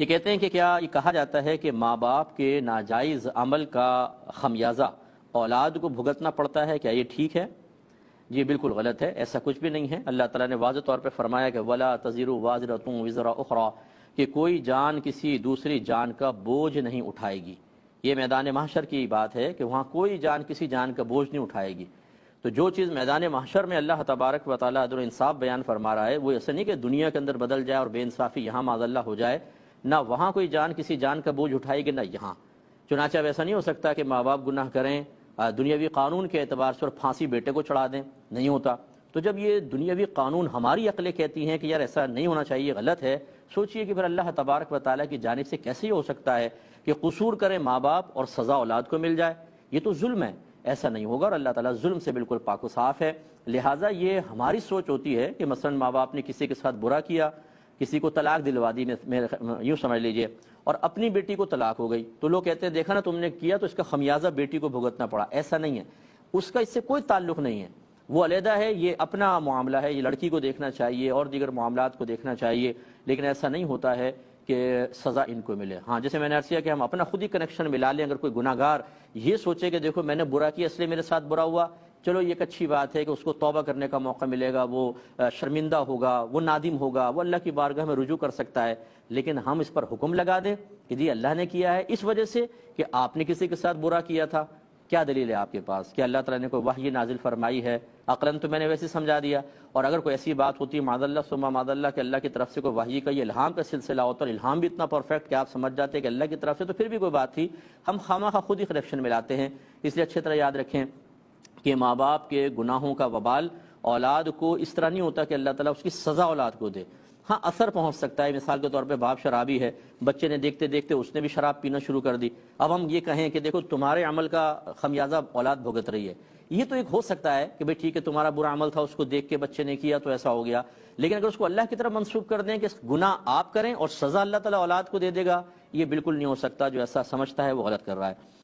ये कहते हैं कि क्या ये कहा जाता है कि माँ बाप के नाजायज़ अमल का खमियाजा औलाद को भुगतना पड़ता है क्या ये ठीक है ये बिल्कुल गलत है ऐसा कुछ भी नहीं है अल्लाह तला ने वाज तौर पर फरमाया कि वला तजीर वाजर तुम वज़रा उखरा कि कोई जान किसी दूसरी जान का बोझ नहीं उठाएगी ये मैदान माशर की बात है कि वहाँ कोई जान किसी जान का बोझ नहीं उठाएगी तो जो चीज़ मैदान माशर में अल्लाह तबारक व ताली इंसाफ बयान फरमा रहा है वो ऐसा नहीं कि दुनिया के अंदर बदल जाए और बेानसाफ़ी यहाँ माजल्ला हो जाए ना वहाँ कोई जान किसी जान का बोझ उठाएगी ना यहाँ चुनाचा वैसा नहीं हो सकता कि माँ बाप गुनाह करें दुनियावी कानून के एतबार से और फांसी बेटे को चढ़ा दें नहीं होता तो जब ये दुनियावी कानून हमारी अकलें कहती हैं कि यार ऐसा नहीं होना चाहिए गलत है सोचिए कि फिर अल्लाह तबारक व वाली की जानब से कैसे हो सकता है कि कसूर करें माँ बाप और सज़ा औलाद को मिल जाए ये तो जुल्म है ऐसा नहीं होगा और अल्लाह ताला जुल्म से बिल्कुल पाको साफ़ है लिहाजा ये हमारी सोच होती है कि मसलन माँ बाप ने किसी के साथ बुरा किया किसी को तलाक दिलवा दी यूँ समझ लीजिए और अपनी बेटी को तलाक हो गई तो लोग कहते हैं देखा ना तुमने किया तो इसका खमियाजा बेटी को भुगतना पड़ा ऐसा नहीं है उसका इससे कोई ताल्लुक नहीं है वो अलहदा है ये अपना मामला है ये लड़की को देखना चाहिए और दीगर मामला को देखना चाहिए लेकिन ऐसा नहीं होता है कि सज़ा इनको मिले हाँ जैसे मैंने अर्सिया कि हम अपना खुद ही कनेक्शन मिला लें अगर कोई गुनागार ये सोचे कि देखो मैंने बुरा किया इसलिए मेरे साथ बुरा हुआ चलो ये एक अच्छी बात है कि उसको तौबा करने का मौका मिलेगा वो शर्मिंदा होगा वो नादिम होगा वो अल्लाह की बारगाह में रुजू कर सकता है लेकिन हम इस पर हुक्म लगा दें कि जी अल्लाह ने किया है इस वजह से कि आपने किसी के साथ बुरा किया था क्या दलील है आपके पास कि अल्लाह ताला ने कोई वाही नाजिल फरमाई है अकलन तो मैंने वैसे समझा दिया और अगर कोई ऐसी बात होती है मादल्ला सुमा मादल्ला के अल्लाह की तरफ से कोई वाही का ये इल्हाम का सिलसिला होता और इल्हाम भी इतना परफेक्ट कि आप समझ जाते हैं कि अल्लाह की तरफ से तो फिर भी कोई बात थी हम खामा खा खुद ही करप्शन में लाते हैं इसलिए अच्छी तरह याद रखें के माँ बाप के गुनाहों का वबाल औलाद को इस तरह नहीं होता कि अल्लाह ताला उसकी सज़ा औलाद को दे हाँ असर पहुंच सकता है मिसाल के तौर पे बाप शराबी है बच्चे ने देखते देखते उसने भी शराब पीना शुरू कर दी अब हम ये कहें कि देखो तुम्हारे अमल का खमियाजा औलाद भुगत रही है ये तो एक हो सकता है कि भाई ठीक है तुम्हारा बुरा अमल था उसको देख के बच्चे ने किया तो ऐसा हो गया लेकिन अगर उसको अल्लाह की तरफ मंसूब कर दें कि गुना आप करें और सज़ा अल्लाह ताला औलाद को दे देगा ये बिल्कुल नहीं हो सकता जो ऐसा समझता है वो गलत कर रहा है